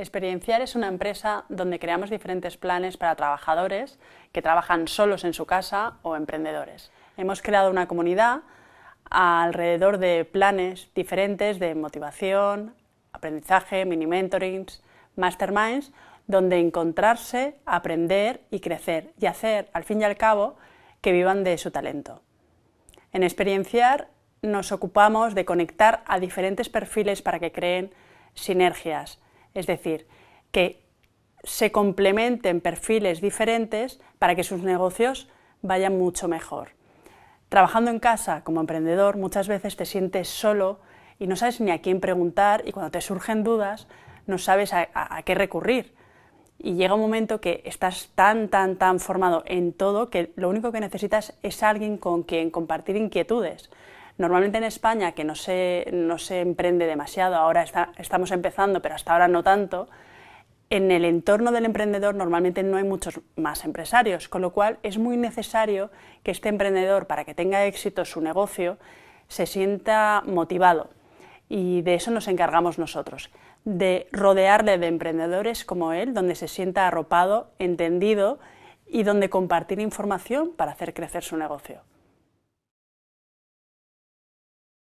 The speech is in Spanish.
Experienciar es una empresa donde creamos diferentes planes para trabajadores que trabajan solos en su casa o emprendedores. Hemos creado una comunidad alrededor de planes diferentes de motivación, aprendizaje, mini mentorings, masterminds, donde encontrarse, aprender y crecer y hacer, al fin y al cabo, que vivan de su talento. En experienciar nos ocupamos de conectar a diferentes perfiles para que creen sinergias es decir, que se complementen perfiles diferentes para que sus negocios vayan mucho mejor. Trabajando en casa como emprendedor muchas veces te sientes solo y no sabes ni a quién preguntar y cuando te surgen dudas no sabes a, qué recurrir. Y llega un momento que estás tan, tan, tan formado en todo que lo único que necesitas es alguien con quien compartir inquietudes. Normalmente en España, que no se, emprende demasiado, ahora estamos empezando, pero hasta ahora no tanto, en el entorno del emprendedor normalmente no hay muchos más empresarios, con lo cual es muy necesario que este emprendedor, para que tenga éxito su negocio, se sienta motivado. Y de eso nos encargamos nosotros, de rodearle de emprendedores como él, donde se sienta arropado, entendido y donde compartir información para hacer crecer su negocio.